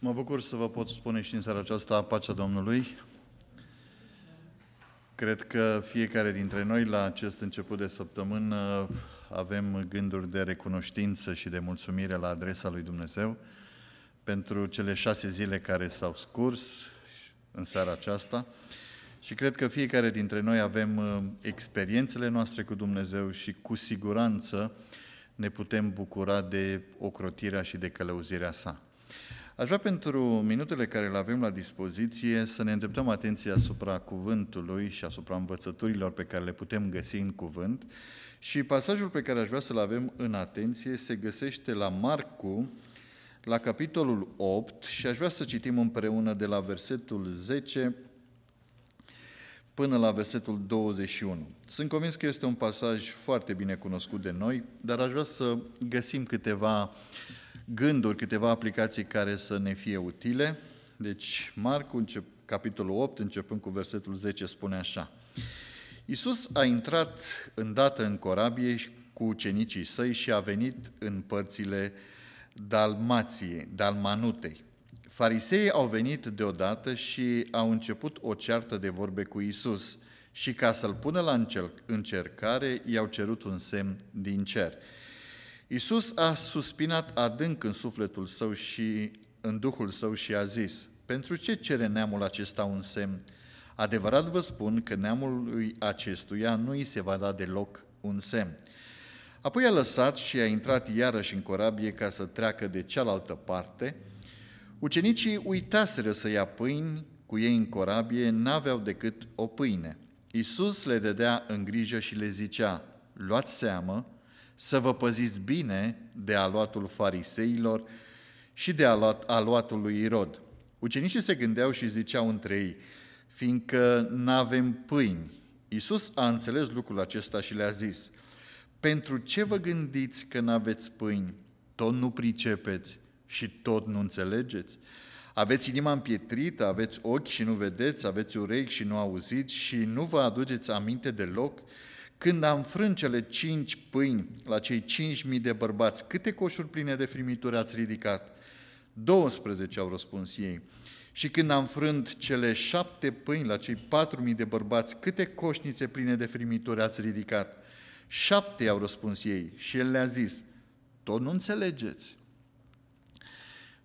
Mă bucur să vă pot spune și în seara aceasta pacea Domnului. Cred că fiecare dintre noi la acest început de săptămână avem gânduri de recunoștință și de mulțumire la adresa lui Dumnezeu pentru cele șase zile care s-au scurs în seara aceasta. Și cred că fiecare dintre noi avem uh, experiențele noastre cu Dumnezeu și cu siguranță ne putem bucura de ocrotirea și de călăuzirea sa. Aș vrea pentru minutele care le avem la dispoziție să ne îndreptăm atenția asupra cuvântului și asupra învățăturilor pe care le putem găsi în cuvânt și pasajul pe care aș vrea să-l avem în atenție se găsește la Marcu, la capitolul 8 și aș vrea să citim împreună de la versetul 10 până la versetul 21. Sunt convins că este un pasaj foarte bine cunoscut de noi, dar aș vrea să găsim câteva uh, gânduri, câteva aplicații care să ne fie utile. Deci, Marcu, încep, capitolul 8, începând cu versetul 10, spune așa. Iisus a intrat îndată în corabie cu ucenicii săi și a venit în părțile Dalmației, Dalmanutei. Fariseii au venit deodată și au început o ceartă de vorbe cu Iisus și ca să-l pună la încercare, i-au cerut un semn din cer. Iisus a suspinat adânc în sufletul său și în duhul său și a zis, pentru ce cere neamul acesta un semn? Adevărat vă spun că neamul acestuia nu îi se va da deloc un semn. Apoi a lăsat și a intrat iarăși în corabie ca să treacă de cealaltă parte. Ucenicii uitaseră să ia pâini cu ei în corabie, n-aveau decât o pâine. Iisus le dădea în grijă și le zicea, luați seamă, să vă păziți bine de aluatul fariseilor și de aluat, aluatul lui Irod. Ucenicii se gândeau și ziceau între ei, fiindcă n-avem pâini. Iisus a înțeles lucrul acesta și le-a zis, pentru ce vă gândiți că n-aveți pâini? Tot nu pricepeți și tot nu înțelegeți? Aveți inima împietrită, aveți ochi și nu vedeți, aveți urechi și nu auziți și nu vă aduceți aminte deloc? Când am înfrânt cele cinci pâini la cei cinci mii de bărbați, câte coșuri pline de frimituri ați ridicat? 12 au răspuns ei. Și când am frânt cele șapte pâini la cei patru mii de bărbați, câte coșnițe pline de frimituri ați ridicat? Șapte au răspuns ei și el le-a zis, tot nu înțelegeți.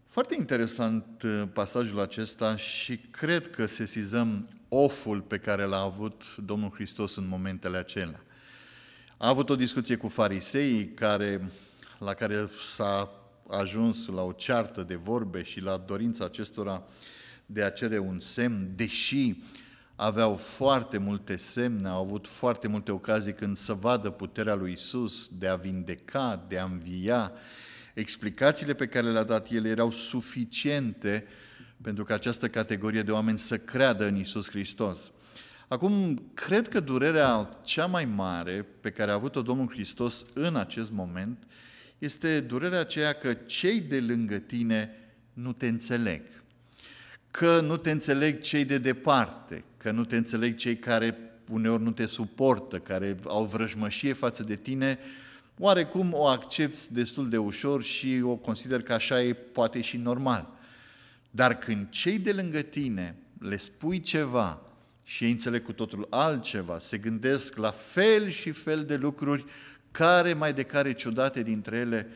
Foarte interesant uh, pasajul acesta și cred că sesizăm oful pe care l-a avut Domnul Hristos în momentele acelea. A avut o discuție cu fariseii care, la care s-a ajuns la o ceartă de vorbe și la dorința acestora de a cere un semn, deși aveau foarte multe semne, au avut foarte multe ocazii când să vadă puterea lui Isus de a vindeca, de a învia. Explicațiile pe care le-a dat el erau suficiente uh, pentru că această categorie de oameni să creadă în Isus Hristos. Acum, cred că durerea cea mai mare pe care a avut-o Domnul Hristos în acest moment este durerea aceea că cei de lângă tine nu te înțeleg. Că nu te înțeleg cei de departe, că nu te înțeleg cei care uneori nu te suportă, care au vrăjmășie față de tine, oarecum o accepti destul de ușor și o consider că așa e poate și normal. Dar când cei de lângă tine le spui ceva și ei înțeleg cu totul altceva, se gândesc la fel și fel de lucruri, care mai de care ciudate dintre ele,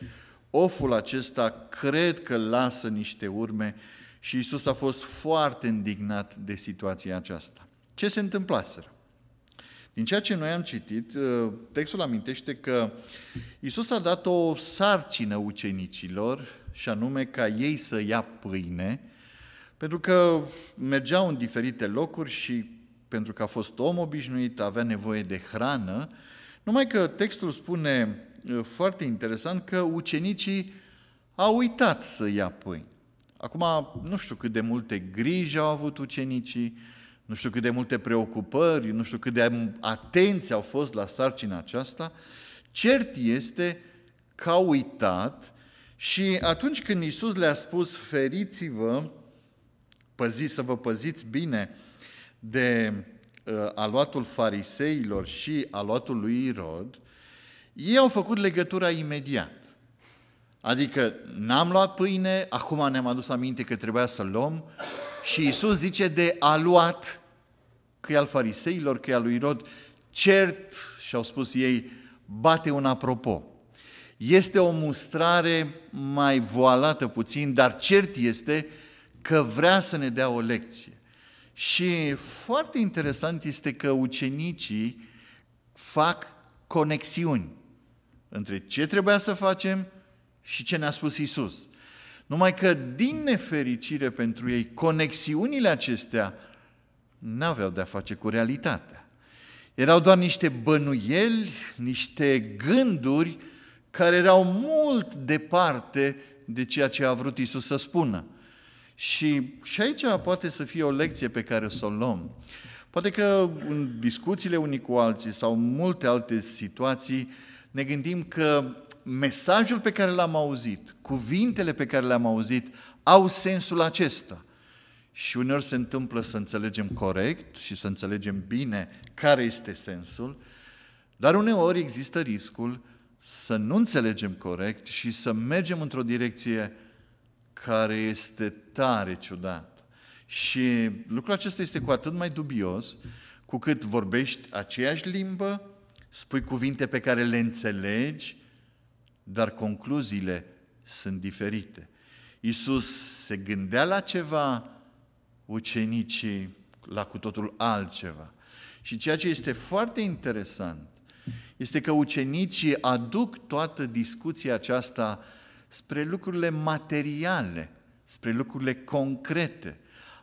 oful acesta cred că lasă niște urme și Isus a fost foarte indignat de situația aceasta. Ce se întâmplaseră? Din ceea ce noi am citit, ă, textul amintește că Isus a dat o sarcină ucenicilor și anume ca ei să ia pâine, pentru că mergeau în diferite locuri și pentru că a fost om obișnuit, avea nevoie de hrană, numai că textul spune foarte interesant că ucenicii au uitat să ia pâine. Acum, nu știu cât de multe griji au avut ucenicii, nu știu cât de multe preocupări, nu știu cât de atenți au fost la sarcina aceasta, cert este că au uitat și atunci când Iisus le-a spus, feriți-vă, păziți să vă păziți bine de uh, aluatul fariseilor și aluatul lui Irod, ei au făcut legătura imediat. Adică n-am luat pâine, acum ne-am adus aminte că trebuia să luăm și Iisus zice de aluat, că e al fariseilor, că e al lui Irod, cert, și-au spus ei, bate un apropo. Este o mustrare mai voalată puțin, dar cert este că vrea să ne dea o lecție. Și foarte interesant este că ucenicii fac conexiuni între ce trebuia să facem și ce ne-a spus Isus. Numai că, din nefericire pentru ei, conexiunile acestea n-aveau de-a face cu realitatea. Erau doar niște bănuieli, niște gânduri care erau mult departe de ceea ce a vrut Isus să spună. Și, și aici poate să fie o lecție pe care o să o luăm. Poate că în discuțiile unii cu alții sau multe alte situații ne gândim că mesajul pe care l-am auzit, cuvintele pe care le-am auzit, au sensul acesta. Și uneori se întâmplă să înțelegem corect și să înțelegem bine care este sensul, dar uneori există riscul să nu înțelegem corect și să mergem într-o direcție care este tare ciudat. Și lucrul acesta este cu atât mai dubios cu cât vorbești aceeași limbă, spui cuvinte pe care le înțelegi, dar concluziile sunt diferite. Iisus se gândea la ceva, ucenicii la cu totul altceva. Și ceea ce este foarte interesant este că ucenicii aduc toată discuția aceasta spre lucrurile materiale, spre lucrurile concrete.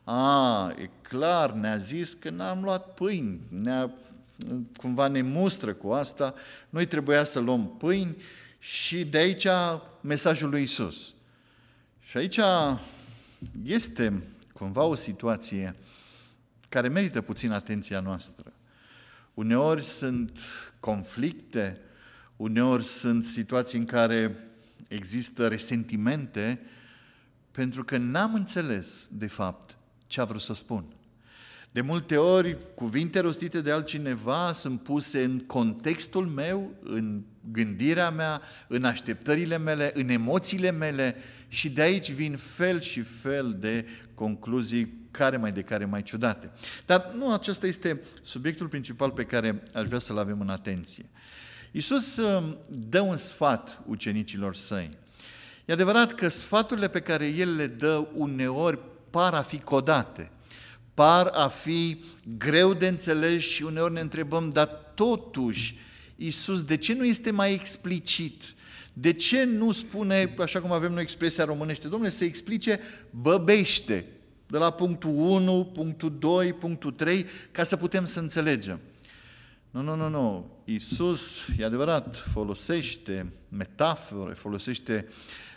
A, e clar, ne-a zis că n-am luat pâini, ne-a, cumva ne mustră cu asta, noi trebuia să luăm pâini și de aici mesajul lui Isus. Și aici este cumva o situație care merită puțin atenția noastră. Uneori sunt conflicte, uneori sunt situații în care există resentimente pentru că n-am înțeles, de fapt, ce a vrut să spun. De multe ori, cuvinte rostite de altcineva sunt puse în contextul meu, în gândirea mea, în așteptările mele, în emoțiile mele și de aici vin fel și fel de concluzii care mai de care mai ciudate. Dar nu acesta este subiectul principal pe care aș vrea să-l avem în atenție. Iisus um, dă un sfat ucenicilor săi. E adevărat că sfaturile pe care El le dă uneori par a fi codate, par a fi greu de înțeles și uneori ne întrebăm, dar totuși, Iisus, de ce nu este mai explicit? De ce nu spune, așa cum avem noi expresia românește, domnule, se explice băbește, de la punctul 1, punctul 2, punctul 3, ca să putem să înțelegem. Nu, nu, nu, nu. Iisus, e adevărat, folosește metafore, folosește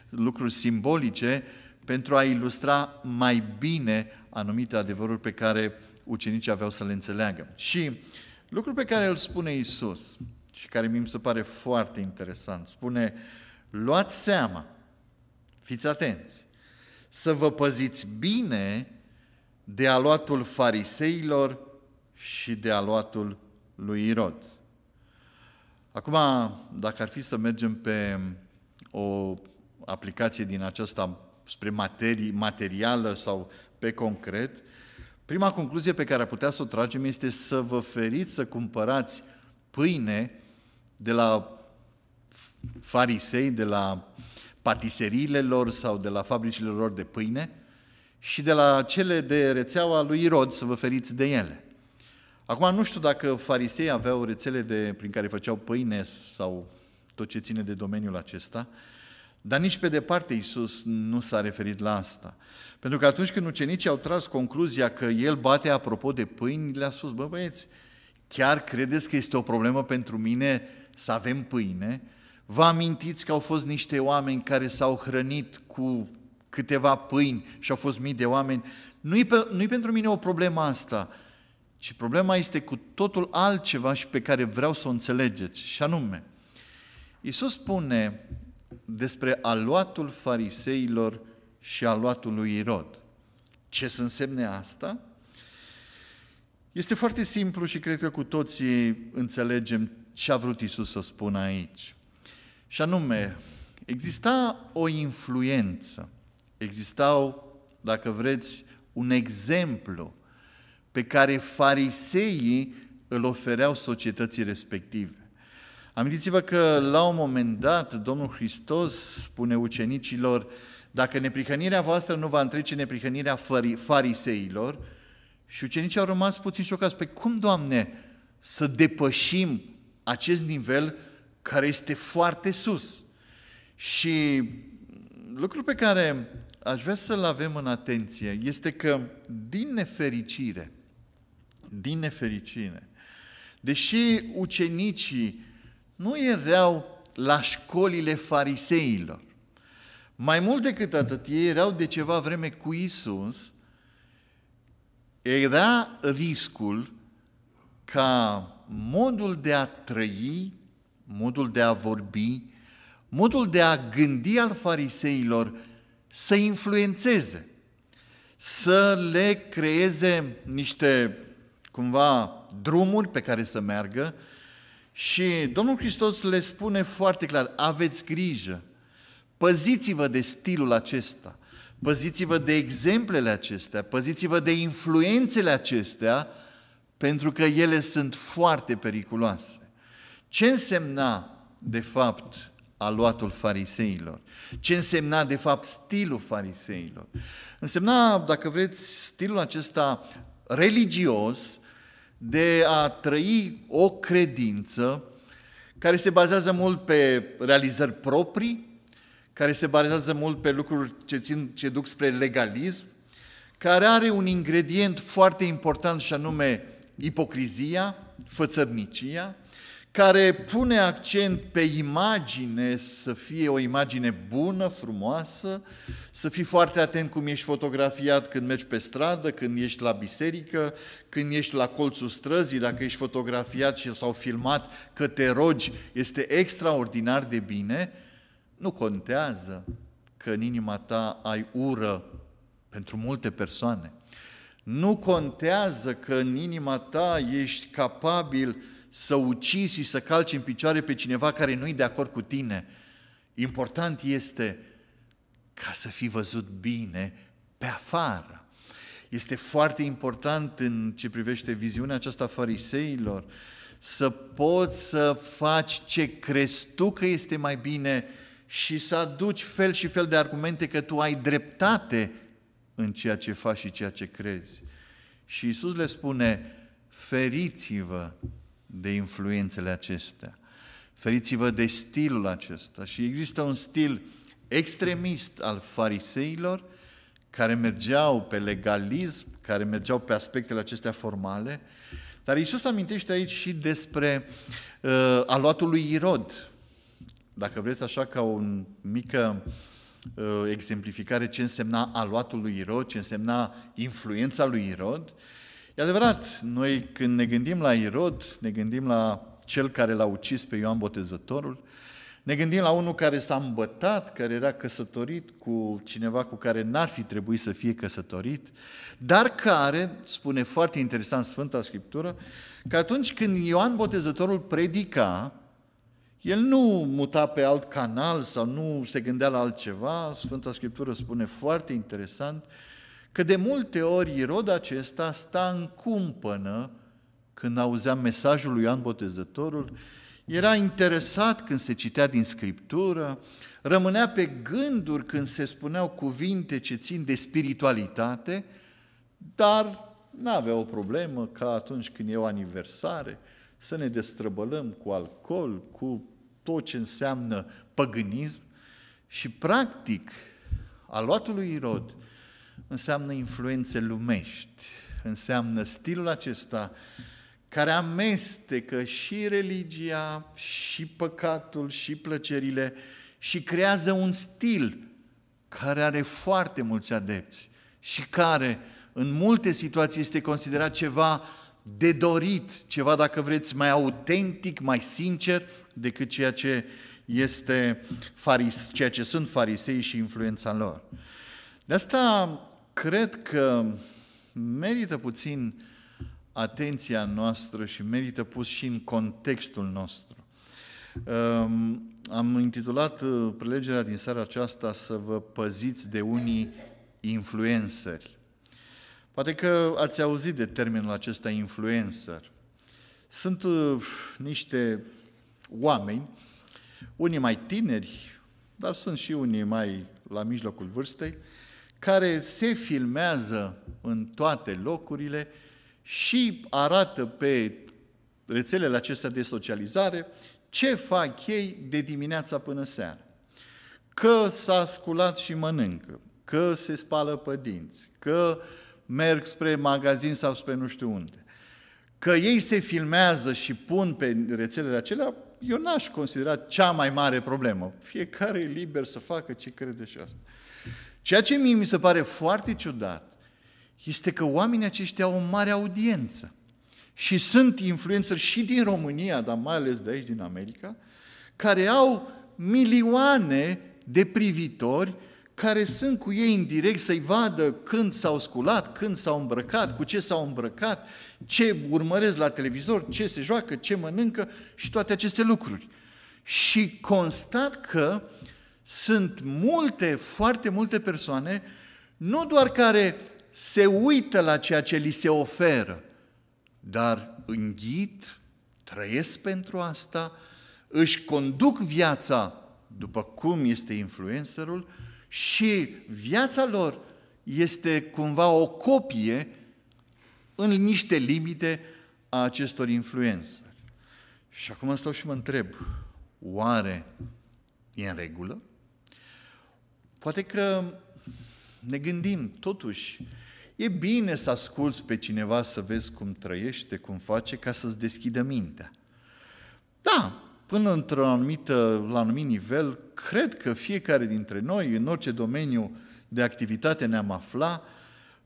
lucruri simbolice pentru a ilustra mai bine anumite adevăruri pe care ucenicii aveau să le înțeleagă. Și lucrul pe care îl spune Iisus și care mi se pare foarte interesant, spune, luați seama, fiți atenți, să vă păziți bine de aluatul fariseilor și de aluatul lui Irod. Acum, dacă ar fi să mergem pe o aplicație din aceasta spre materii, materială sau pe concret, prima concluzie pe care ar putea să o tragem este să vă feriți să cumpărați pâine de la farisei, de la patiseriile lor sau de la fabricile lor de pâine și de la cele de rețeaua lui Irod să vă feriți de ele. Acum nu știu dacă farisei aveau rețele de, prin care făceau pâine sau tot ce ține de domeniul acesta, dar nici pe departe Iisus nu s-a referit la asta. Pentru că atunci când ucenicii au tras concluzia că El bate apropo de pâini, le-a spus, bă băieți, chiar credeți că este o problemă pentru mine să avem pâine? Vă amintiți că au fost niște oameni care s-au hrănit cu câteva pâini și au fost mii de oameni? Nu-i, pe, nu-i pentru mine o problemă asta, ci problema este cu totul altceva și pe care vreau să o înțelegeți, și anume, Iisus spune despre aluatul fariseilor și aluatul lui Irod. Ce să însemne asta? Este foarte simplu și cred că cu toții înțelegem ce a vrut Isus să spună aici. Și anume, exista o influență, existau, dacă vreți, un exemplu pe care fariseii îl ofereau societății respective. Amintiți-vă că la un moment dat Domnul Hristos spune ucenicilor, dacă neprihănirea voastră nu va întrece neprihănirea fariseilor, și ucenicii au rămas puțin șocați, pe păi cum, Doamne, să depășim acest nivel care este foarte sus. Și lucrul pe care aș vrea să-l avem în atenție este că, din nefericire, din nefericire, deși ucenicii nu erau la școlile fariseilor, mai mult decât atât, ei erau de ceva vreme cu Isus, era riscul ca modul de a trăi modul de a vorbi, modul de a gândi al fariseilor să influențeze, să le creeze niște cumva drumuri pe care să meargă și Domnul Hristos le spune foarte clar, aveți grijă, păziți-vă de stilul acesta, păziți-vă de exemplele acestea, păziți-vă de influențele acestea, pentru că ele sunt foarte periculoase. Ce însemna, de fapt, aluatul fariseilor? Ce însemna, de fapt, stilul fariseilor? Însemna, dacă vreți, stilul acesta religios de a trăi o credință care se bazează mult pe realizări proprii, care se bazează mult pe lucruri ce, țin, ce duc spre legalism, care are un ingredient foarte important și anume ipocrizia, fățărnicia, care pune accent pe imagine, să fie o imagine bună, frumoasă, să fii foarte atent cum ești fotografiat când mergi pe stradă, când ești la biserică, când ești la colțul străzii, dacă ești fotografiat și sau filmat că te rogi, este extraordinar de bine, nu contează că în inima ta ai ură pentru multe persoane. Nu contează că în inima ta ești capabil să ucizi și să calci în picioare pe cineva care nu-i de acord cu tine. Important este ca să fii văzut bine pe afară. Este foarte important în ce privește viziunea aceasta fariseilor să poți să faci ce crezi tu că este mai bine și să aduci fel și fel de argumente că tu ai dreptate în ceea ce faci și ceea ce crezi. Și Isus le spune, feriți-vă de influențele acestea. Feriți-vă de stilul acesta. Și există un stil extremist al fariseilor care mergeau pe legalism, care mergeau pe aspectele acestea formale, dar Iisus amintește aici și despre uh, aluatul lui Irod. Dacă vreți așa ca o mică uh, exemplificare ce însemna aluatul lui Irod, ce însemna influența lui Irod, uh, E adevărat, noi când ne gândim la Irod, ne gândim la cel care l-a ucis pe Ioan Botezătorul, ne gândim la unul care s-a îmbătat, care era căsătorit cu cineva cu care n-ar fi trebuit să fie căsătorit, dar care, spune foarte interesant Sfânta Scriptură, că atunci când Ioan Botezătorul predica, el nu muta pe alt canal sau nu se gândea la altceva, Sfânta Scriptură spune foarte interesant, că de multe ori Irod acesta sta în cumpănă când auzea mesajul lui Ioan Botezătorul, era interesat când se citea din Scriptură, rămânea pe gânduri când se spuneau cuvinte ce țin de spiritualitate, dar nu avea o problemă ca atunci când e o aniversare, să ne destrăbălăm cu alcool, cu tot ce înseamnă păgânism și practic aluatul lui Irod înseamnă influențe lumești, înseamnă stilul acesta care amestecă și religia, și păcatul, și plăcerile și creează un stil care are foarte mulți adepți și care în multe situații este considerat ceva de dorit, ceva, dacă vreți, mai autentic, mai sincer decât ceea ce este faris, ceea ce sunt farisei și influența lor. De asta cred că merită puțin atenția noastră și merită pus și în contextul nostru. Ehm, am intitulat uh, prelegerea din seara aceasta să vă păziți de unii influenceri. Poate că ați auzit de termenul acesta influencer. Sunt uh, niște oameni, unii mai tineri, dar sunt și unii mai la mijlocul vârstei, uh, care se filmează în toate locurile și arată pe rețelele acestea de socializare ce fac ei de dimineața până seara. Că s-a sculat și mănâncă, că se spală pe dinți, că merg spre magazin sau spre nu știu unde. Că ei se filmează și pun pe rețelele acelea, eu n-aș considera cea mai mare problemă. Fiecare e liber să facă ce crede și asta. Ceea ce mie mi se pare foarte ciudat este că oamenii aceștia au o mare audiență și sunt influențări și din România, dar mai ales de aici, din America, care au milioane de privitori care sunt cu ei în direct să-i vadă când s-au sculat, când s-au îmbrăcat, cu ce s-au îmbrăcat, ce urmăresc la televizor, ce se joacă, ce mănâncă și toate aceste lucruri. Și constat că sunt multe, foarte multe persoane, nu doar care se uită la ceea ce li se oferă, dar înghit, trăiesc pentru asta, își conduc viața după cum este influencerul și viața lor este cumva o copie în niște limite a acestor influențări. Și acum stau și mă întreb, oare e în regulă? Poate că ne gândim, totuși, e bine să asculți pe cineva să vezi cum trăiește, cum face, ca să-ți deschidă mintea. Da, până într-o anumită, la anumit nivel, cred că fiecare dintre noi, în orice domeniu de activitate ne-am afla,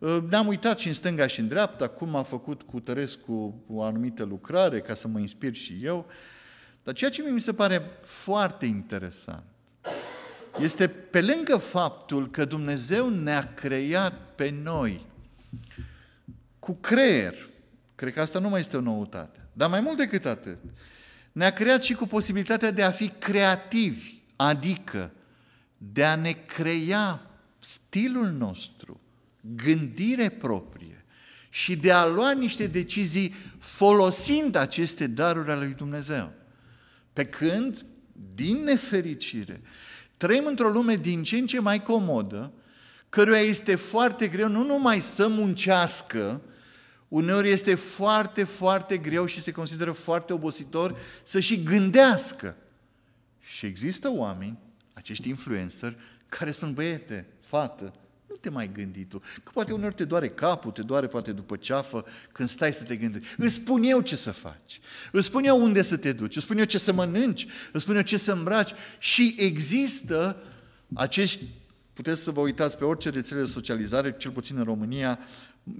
ă, ne-am uitat și în stânga și în dreapta, cum a făcut cu Tărescu o anumită lucrare, ca să mă inspir și eu. Dar ceea ce mi se pare foarte interesant este pe lângă faptul că Dumnezeu ne-a creat pe noi cu creier. Cred că asta nu mai este o noutate. Dar mai mult decât atât, ne-a creat și cu posibilitatea de a fi creativi, adică de a ne crea stilul nostru, gândire proprie și de a lua niște decizii folosind aceste daruri ale lui Dumnezeu. Pe când, din nefericire, Trăim într-o lume din ce în ce mai comodă, căruia este foarte greu nu numai să muncească, uneori este foarte, foarte greu și se consideră foarte obositor să și gândească. Și există oameni, acești influencer, care spun, băiete, fată, nu te mai gândi tu. Că poate uneori te doare capul, te doare poate după ceafă, când stai să te gândești. Îți spun eu ce să faci. Îți spun eu unde să te duci. Îți spun eu ce să mănânci. Îți spun eu ce să îmbraci. Și există acești Puteți să vă uitați pe orice rețele de socializare, cel puțin în România,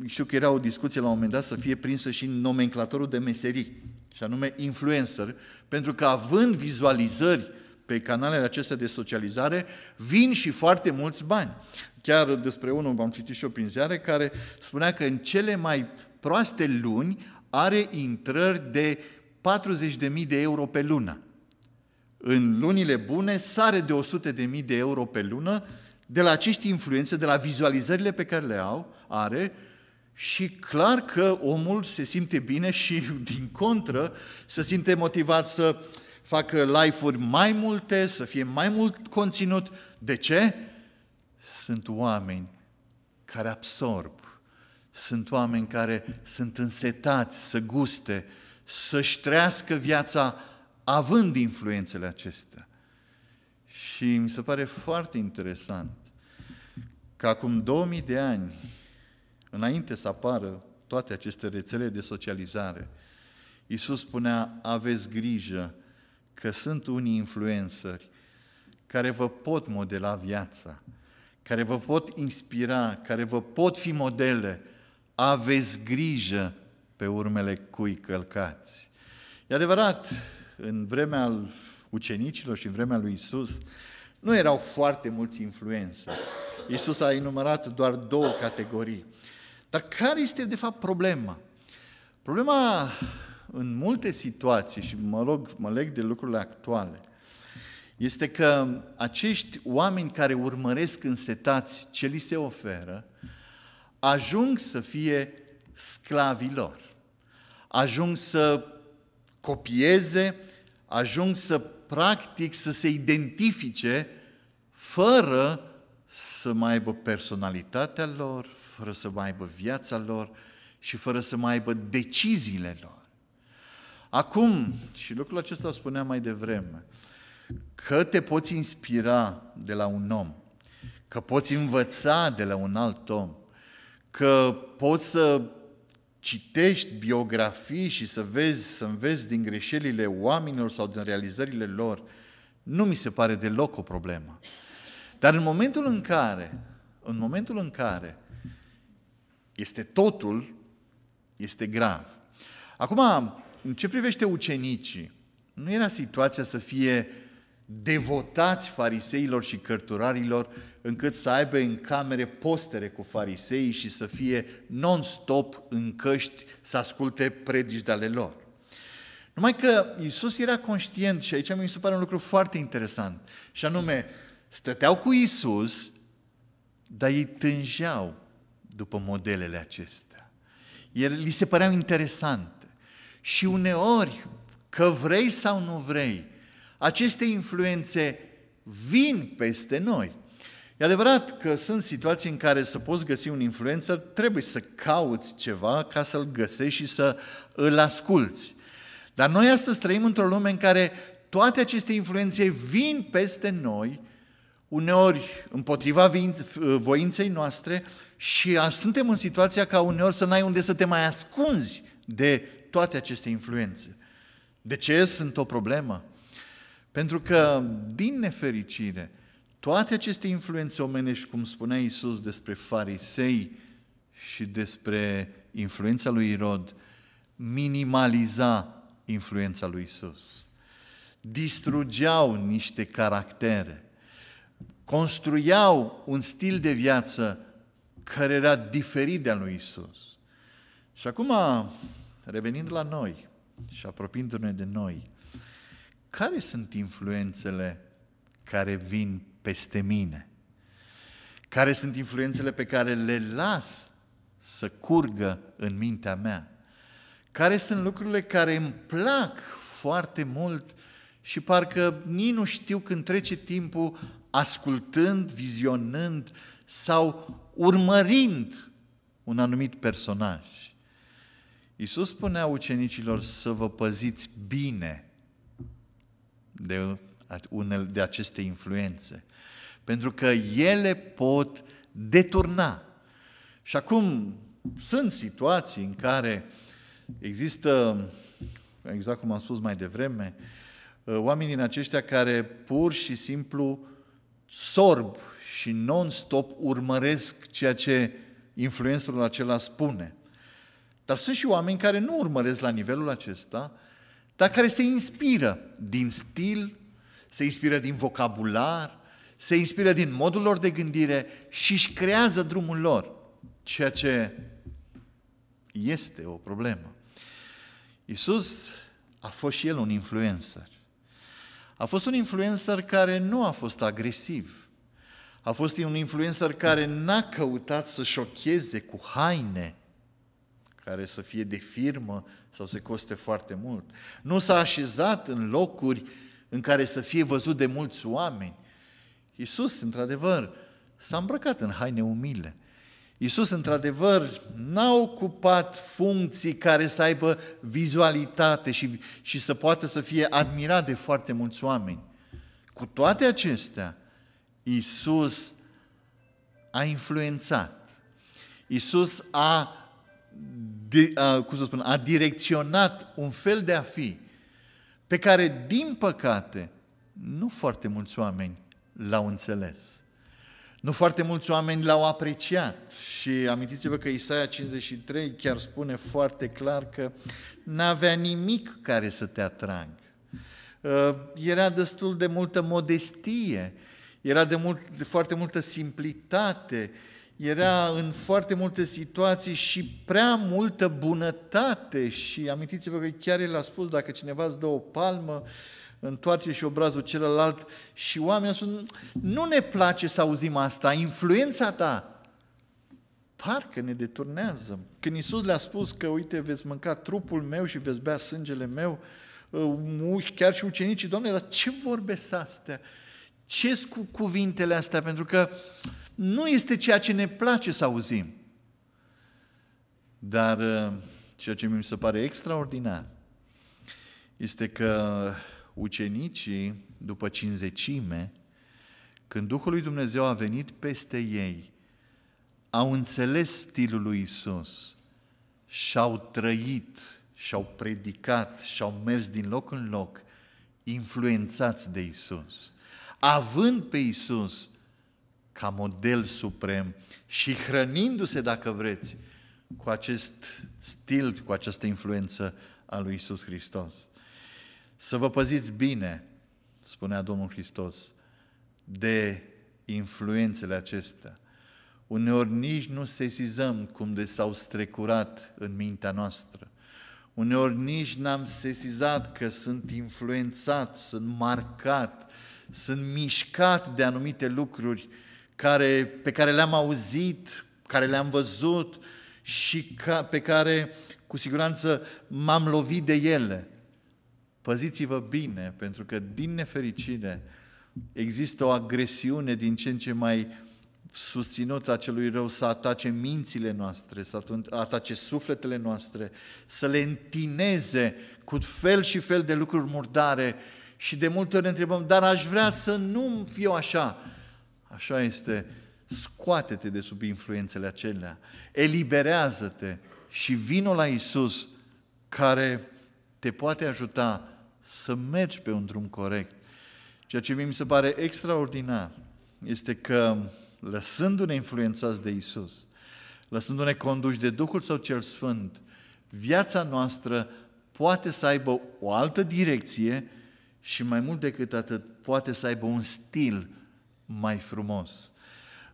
știu că era o discuție la un moment dat să fie prinsă și în nomenclatorul de meserii, și anume influencer, pentru că având vizualizări pe canalele acestea de socializare vin și foarte mulți bani. Chiar despre unul am citit și o prin ziare care spunea că în cele mai proaste luni are intrări de 40.000 de euro pe lună. În lunile bune sare de 100.000 de euro pe lună de la acești influențe, de la vizualizările pe care le au, are, și clar că omul se simte bine și, din contră, se simte motivat să facă live-uri mai multe, să fie mai mult conținut. De ce? Sunt oameni care absorb, sunt oameni care sunt însetați să guste, să-și trăiască viața având influențele acestea. Și mi se pare foarte interesant că acum 2000 de ani, înainte să apară toate aceste rețele de socializare, Iisus spunea, aveți grijă că sunt unii influențări care vă pot modela viața, care vă pot inspira, care vă pot fi modele, aveți grijă pe urmele cui călcați. E adevărat, în vremea al ucenicilor și în vremea lui Isus, nu erau foarte mulți influențări. Isus a enumerat doar două categorii. Dar care este, de fapt, problema? Problema în multe situații, și mă rog, mă leg de lucrurile actuale, este că acești oameni care urmăresc însetați ce li se oferă, ajung să fie sclavii lor. Ajung să copieze, ajung să practic să se identifice fără să mai aibă personalitatea lor, fără să mai aibă viața lor și fără să mai aibă deciziile lor. Acum, și lucrul acesta spuneam mai devreme, că te poți inspira de la un om, că poți învăța de la un alt om, că poți să citești biografii și să vezi, să înveți din greșelile oamenilor sau din realizările lor, nu mi se pare deloc o problemă. Dar în momentul în care, în momentul în care este totul, este grav. Acum, în ce privește ucenicii, nu era situația să fie devotați fariseilor și cărturarilor încât să aibă în camere postere cu farisei și să fie non-stop în căști să asculte predici ale lor. Numai că Isus era conștient și aici mi se pare un lucru foarte interesant și anume, stăteau cu Isus, dar ei tângeau după modelele acestea. El, li se părea interesant. Și uneori, că vrei sau nu vrei, aceste influențe vin peste noi. E adevărat că sunt situații în care să poți găsi un influencer, trebuie să cauți ceva ca să-l găsești și să îl asculți. Dar noi astăzi trăim într-o lume în care toate aceste influențe vin peste noi, uneori împotriva voinței noastre și suntem în situația ca uneori să n-ai unde să te mai ascunzi de toate aceste influențe. De ce sunt o problemă? Pentru că, din nefericire, toate aceste influențe omenești, cum spunea Iisus despre farisei și despre influența lui Irod, minimaliza influența lui Isus. Distrugeau niște caractere, construiau un stil de viață care era diferit de al lui Isus. Și acum Revenind la noi și apropiindu-ne de noi, care sunt influențele care vin peste mine? Care sunt influențele pe care le las să curgă în mintea mea? Care sunt lucrurile care îmi plac foarte mult și parcă nici nu știu când trece timpul ascultând, vizionând sau urmărind un anumit personaj? Iisus spunea ucenicilor să vă păziți bine de, unele, de aceste influențe, pentru că ele pot deturna. Și acum sunt situații în care există, exact cum am spus mai devreme, uh, oamenii în aceștia care pur și simplu sorb și non-stop urmăresc ceea ce influențul acela spune – dar sunt și oameni care nu urmăresc la nivelul acesta, dar care se inspiră din stil, se inspiră din vocabular, se inspiră din modul lor de gândire și își creează drumul lor, ceea ce este o problemă. Iisus a fost și el un influencer. A fost un influencer care nu a fost agresiv. A fost un influencer care n-a căutat să șocheze cu haine, care să fie de firmă sau să coste foarte mult. Nu s-a așezat în locuri în care să fie văzut de mulți oameni. Iisus, într-adevăr, s-a îmbrăcat în haine umile. Iisus, într-adevăr, n-a ocupat funcții care să aibă vizualitate și, și să poată să fie admirat de foarte mulți oameni. Cu toate acestea, Iisus a influențat. Iisus a de, a, cum să spun, a direcționat un fel de a fi pe care, din păcate, nu foarte mulți oameni l-au înțeles. Nu foarte mulți oameni l-au apreciat și amintiți-vă că Isaia 53 chiar spune foarte clar că n-avea nimic care să te atragă. Uh, era destul de multă modestie, era de, mult, de foarte multă simplitate, uh, era în foarte multe situații și prea multă bunătate și amintiți-vă că chiar el a spus, dacă cineva îți dă o palmă, întoarce și obrazul celălalt și oamenii spun, nu ne place să auzim asta, influența ta parcă ne deturnează. Când Iisus le-a spus că, uite, veți mânca trupul meu și veți bea sângele meu, uh, chiar și ucenicii, Doamne, dar ce vorbesc astea? ce cu cuvintele astea? Pentru că uh, nu este ceea ce ne place să auzim. Dar uh, ceea ce mi se pare extraordinar este că ucenicii, după cinzecime, când Duhul lui Dumnezeu a venit peste ei, au înțeles stilul lui Isus și-au trăit, și-au predicat, și-au mers din loc în loc, influențați de Isus. Având pe Isus, ca model suprem și hrănindu-se, dacă vreți, cu acest stil, cu această influență a lui Isus Hristos. Să vă păziți bine, spunea Domnul Hristos, de influențele acestea. Uneori nici nu sesizăm cum de s-au strecurat în mintea noastră. Uneori nici n-am sesizat că sunt influențat, sunt marcat, sunt mișcat de anumite lucruri uh, care, pe care le-am auzit, care le-am văzut și ca, pe care cu siguranță m-am lovit de ele. Păziți-vă bine, pentru că din nefericire există o agresiune din ce în ce mai susținută a celui rău să atace mințile noastre, să atace sufletele noastre, să le întineze cu fel și fel de lucruri murdare și de multe ori ne întrebăm, dar aș vrea să nu fiu așa, Așa este, scoate-te de sub influențele acelea, eliberează-te și vino la Isus care te poate ajuta să mergi pe un drum corect. Ceea ce mi se pare extraordinar este că lăsându-ne influențați de Isus, lăsându-ne conduși de Duhul sau Cel Sfânt, viața noastră poate să aibă o altă direcție și mai mult decât atât, poate să aibă un stil mai frumos.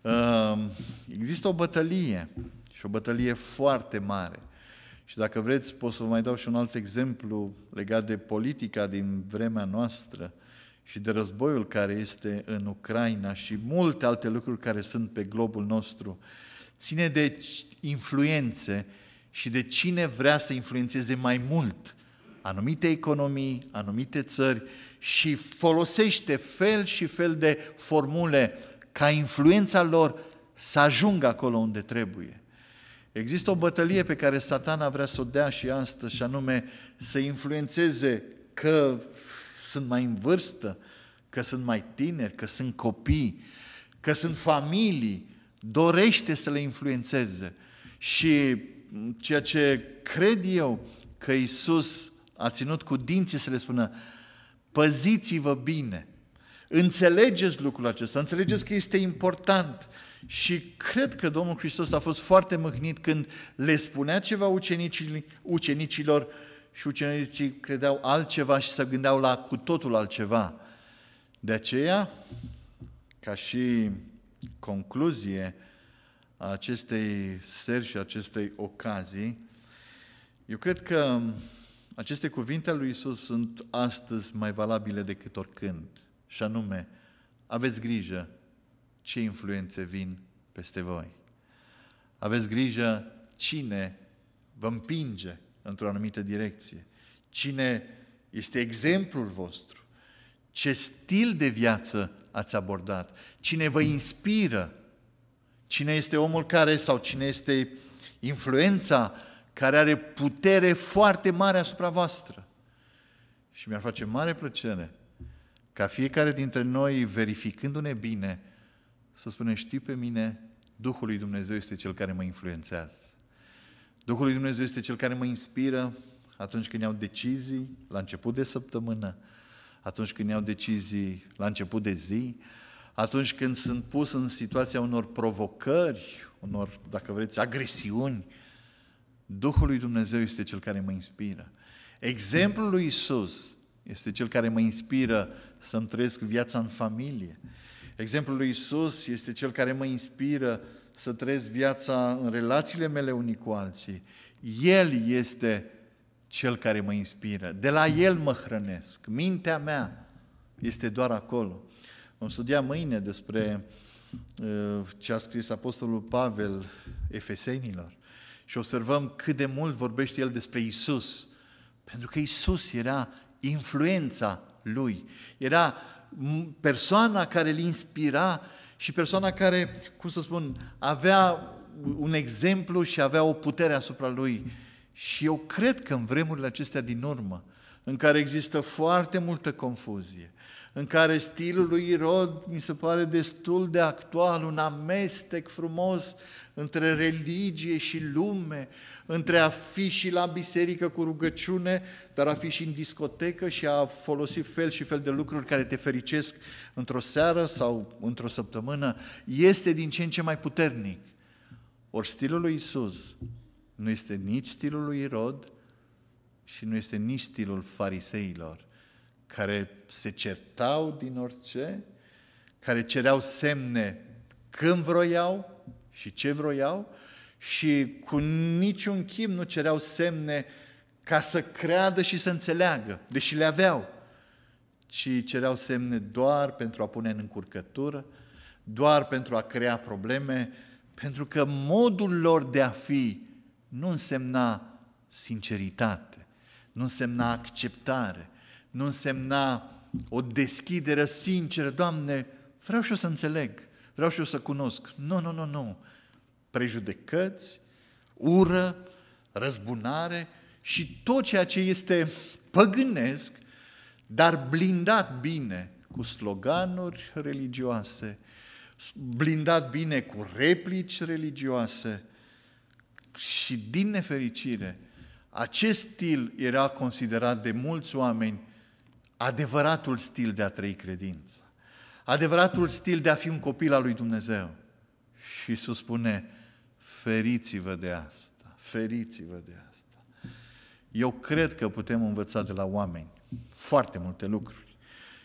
Ehm, există o bătălie și o bătălie foarte mare. Și dacă vreți, pot să vă mai dau și un alt exemplu legat de politica din vremea noastră și de războiul care este în Ucraina și multe alte lucruri care sunt pe globul nostru. Ține de influențe și de cine vrea să influențeze mai mult anumite economii, anumite țări și folosește fel și fel de formule ca influența lor să ajungă acolo unde trebuie. Există o bătălie pe care satana vrea să o dea și astăzi, și anume să influențeze că sunt mai în vârstă, că sunt mai tineri, că sunt copii, că sunt familii, dorește să le influențeze. Și ceea ce cred eu că Isus a ținut cu dinții să le spună, Păziți-vă bine. Înțelegeți lucrul acesta, înțelegeți că este important. Și cred că Domnul Hristos a fost foarte mâhnit când le spunea ceva ucenicilor, și ucenicii credeau altceva și se gândeau la cu totul altceva. De aceea, ca și concluzie a acestei seri și acestei ocazii, eu cred că aceste cuvinte ale lui Isus sunt astăzi mai valabile decât oricând, și anume, aveți grijă ce influențe vin peste voi. Aveți grijă cine vă împinge într-o anumită direcție, cine este exemplul vostru, ce stil de viață ați abordat, cine vă inspiră, cine este omul care sau cine este influența care are putere foarte mare asupra voastră. Și mi-ar face mare plăcere ca fiecare dintre noi, verificându-ne bine, să spunem, știi pe mine, Duhul lui Dumnezeu este Cel care mă influențează. Duhul lui Dumnezeu este Cel care mă inspiră atunci când iau decizii, la început de săptămână, atunci când iau decizii la început de zi, atunci când sunt pus în situația unor provocări, unor, dacă vreți, agresiuni, Duhul lui Dumnezeu este cel care mă inspiră. Exemplul lui Isus este cel care mă inspiră să-mi trăiesc viața în familie. Exemplul lui Isus este cel care mă inspiră să trăiesc viața în relațiile mele unii cu alții. El este cel care mă inspiră. De la el mă hrănesc. Mintea mea este doar acolo. Vom studia mâine despre uh, ce a scris Apostolul Pavel Efesenilor și observăm cât de mult vorbește el despre Isus. Pentru că Isus era influența lui, era persoana care îl inspira și persoana care, cum să spun, avea un exemplu și avea o putere asupra lui. Și eu cred că în vremurile acestea din urmă, în care există foarte multă confuzie, în care stilul lui Irod mi se pare destul de actual, un amestec frumos între religie și lume, între a fi și la biserică cu rugăciune, dar a fi și în discotecă și a folosi fel și fel de lucruri care te fericesc într-o seară sau într-o săptămână, este din ce în ce mai puternic. Ori stilul lui Isus nu este nici stilul lui Irod și nu este nici stilul fariseilor, care se certau din orice, care cereau semne când vroiau, și ce vroiau și cu niciun chim nu cereau semne ca să creadă și să înțeleagă, deși le aveau, ci cereau semne doar pentru a pune în încurcătură, doar pentru a crea probleme, pentru că modul lor de a fi nu însemna sinceritate, nu însemna acceptare, nu însemna o deschidere sinceră. Doamne, vreau și eu să înțeleg vreau și eu să cunosc. Nu, nu, nu, nu. Prejudecăți, ură, răzbunare și tot ceea ce este păgânesc, dar blindat bine cu sloganuri religioase, blindat bine cu replici religioase și din nefericire, acest stil era considerat de mulți oameni adevăratul stil de a trăi credința adevăratul stil de a fi un copil al lui Dumnezeu. Și Iisus spune, feriți-vă de asta, feriți-vă de asta. Eu cred că putem învăța de la oameni foarte multe lucruri.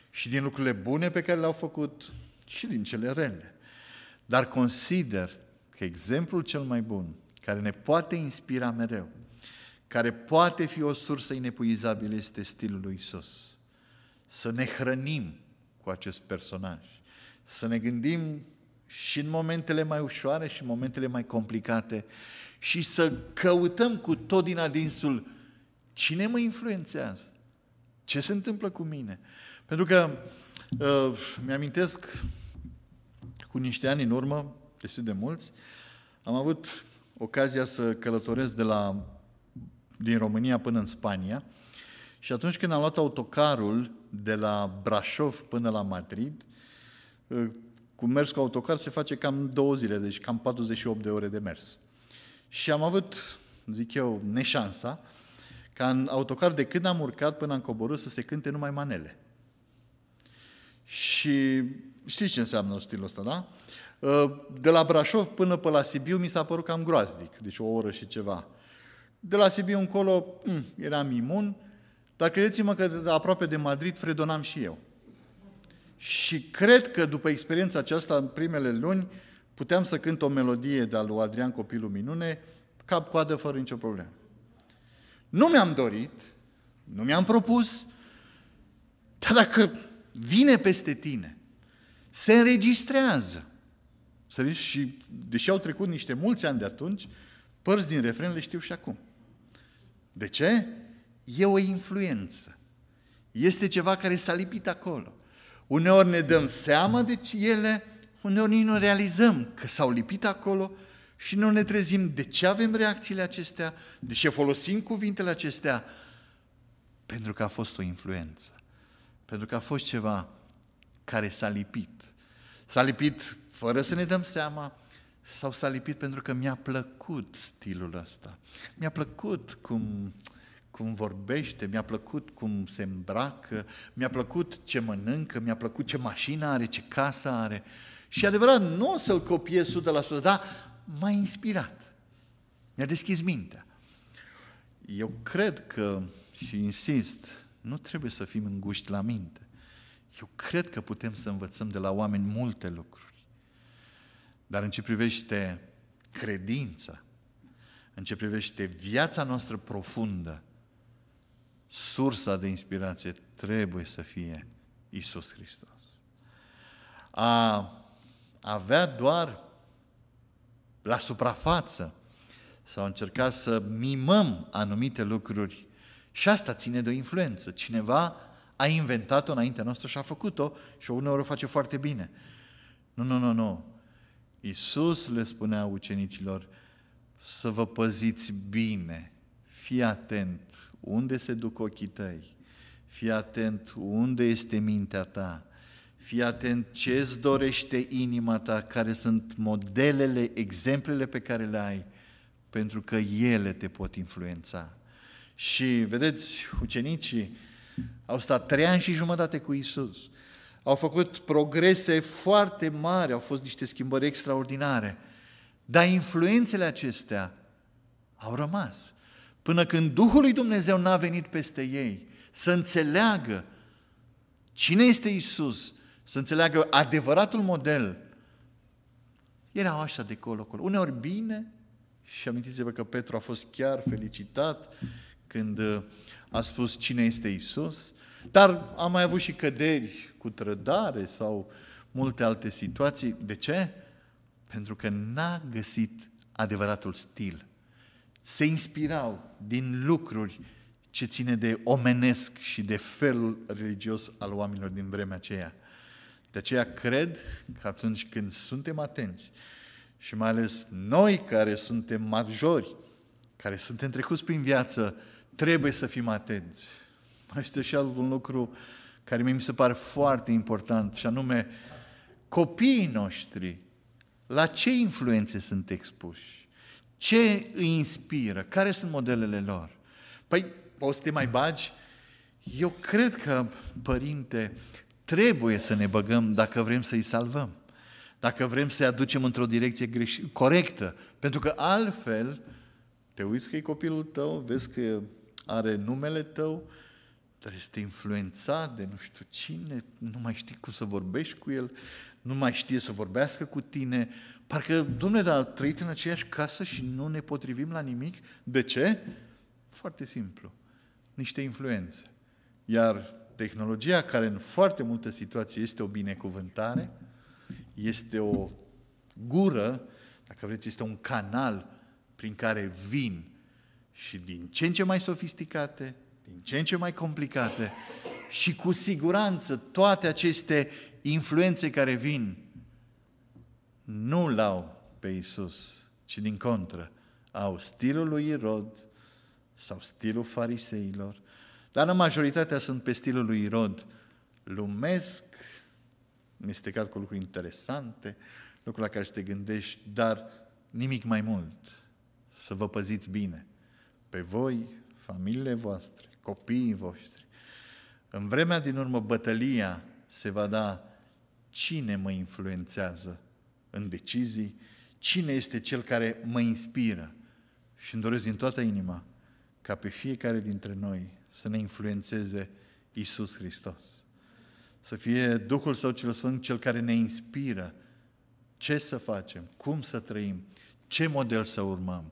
Și din lucrurile bune pe care le-au făcut și din cele rele. Dar consider că exemplul cel mai bun, care ne poate inspira mereu, care poate fi o sursă inepuizabilă, este stilul lui Iisus. Să ne hrănim cu acest personaj. Să ne gândim și în momentele mai ușoare și în momentele mai complicate și să căutăm cu tot din adinsul cine mă influențează, ce se întâmplă cu mine. Pentru că uh, mi-amintesc cu niște ani în urmă, destul de mulți, am avut ocazia să călătoresc de la, din România până în Spania, și atunci când am luat autocarul de la Brașov până la Madrid, ă, cu mers cu autocar se face cam două zile, deci cam 48 de ore de mers. Și am avut, zic eu, neșansa ca în autocar de când am urcat până am coborât să se cânte numai manele. Și știți ce înseamnă stilul ăsta, da? Ă, de la Brașov până pe la Sibiu mi s-a părut cam groaznic, deci o oră și ceva. De la Sibiu încolo m- mm, eram imun, dar credeți-mă că de aproape de Madrid fredonam și eu. Și cred că după experiența aceasta, în primele luni, puteam să cânt o melodie de-a lui Adrian Copilul Minune, cap-coadă, fără nicio problemă. Nu mi-am dorit, nu mi-am propus, dar dacă vine peste tine, se înregistrează. și, deși au trecut niște mulți ani de atunci, părți din refren le știu și acum. De ce? E o influență. Este ceva care s-a lipit acolo. Uneori ne dăm seama de ele, uneori nici nu realizăm că s-au lipit acolo și nu ne trezim de ce avem reacțiile acestea, de ce folosim cuvintele acestea, pentru că a fost o influență, pentru că a fost ceva care s-a lipit. S-a lipit fără să ne dăm seama sau s-a lipit pentru că mi-a plăcut stilul ăsta. Mi-a plăcut cum uh, cum vorbește, mi-a plăcut cum se îmbracă, mi-a plăcut ce mănâncă, mi-a plăcut ce mașină are, ce casă are. Și adevărat, nu o să-l copiez 100%, dar m-a inspirat. Mi-a deschis mintea. Eu cred că, și insist, nu trebuie să fim înguști la minte. Eu cred că putem să învățăm de la oameni multe lucruri. Dar în ce privește credința, în ce privește viața noastră profundă, sursa de inspirație trebuie să fie Isus Hristos. A avea doar la suprafață sau încerca să mimăm anumite lucruri și asta ține de o influență. Cineva a inventat-o înaintea noastră și a făcut-o și uneori o face foarte bine. Nu, nu, nu, nu. Iisus le spunea ucenicilor să vă păziți bine, fii atent, unde se duc ochii tăi, fii atent unde este mintea ta, fii atent ce îți dorește inima ta, care sunt modelele, exemplele pe care le ai, pentru că ele te pot influența. Și, vedeți, ucenicii au stat trei ani și jumătate cu Isus. Au făcut progrese foarte mari, au fost niște schimbări extraordinare. Dar influențele acestea au rămas până când Duhul lui Dumnezeu n-a venit peste ei, să înțeleagă cine este Isus, să înțeleagă adevăratul model. Erau așa de colo-colo. Uneori bine, și amintiți-vă că Petru a fost chiar felicitat când uh, a spus cine este Isus, dar a mai avut și căderi cu trădare sau multe alte situații. De ce? Pentru că n-a găsit adevăratul stil se inspirau din lucruri ce ține de omenesc și de felul religios al oamenilor din vremea aceea. De aceea cred că atunci când suntem atenți și mai ales noi care suntem majori, care suntem trecuți prin viață, trebuie să fim atenți. Mai este și un lucru care mi se pare foarte important și anume copiii noștri la ce influențe sunt expuși? Ce îi inspiră? Care sunt modelele lor? Păi, o să te mai bagi? Eu cred că, părinte, trebuie să ne băgăm dacă vrem să-i salvăm. Dacă vrem să-i aducem într-o direcție greș- corectă. Pentru că altfel, te uiți că e copilul tău, vezi că are numele tău, dar este influențat de nu știu cine, nu mai știi cum să vorbești cu el, nu mai știe să vorbească cu tine. Parcă, domnule, dar a trăit în aceeași casă și nu ne potrivim la nimic? De ce? Foarte simplu. Niște influențe. Iar tehnologia, care în foarte multe situații este o binecuvântare, este o gură, dacă vreți, este un canal prin care vin și din ce în ce mai sofisticate, din ce în ce mai complicate și cu siguranță toate aceste influențe care vin, nu l-au pe Isus, ci din contră, au stilul lui Irod sau stilul fariseilor, dar în majoritatea sunt pe stilul lui Irod, lumesc, mestecat cu lucruri interesante, lucruri la care să te gândești, dar nimic mai mult. Să vă păziți bine pe voi, familiile voastre, copiii voștri. În vremea din urmă, bătălia se va da cine mă influențează în decizii, cine este cel care mă inspiră. Și îmi doresc din toată inima ca pe fiecare dintre noi să ne influențeze Isus Hristos. Să fie Duhul Său cel Sfânt cel care ne inspiră ce să facem, cum să trăim, ce model să urmăm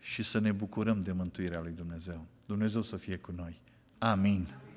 și să ne bucurăm de mântuirea lui Dumnezeu. Dumnezeu să fie cu noi. Amin.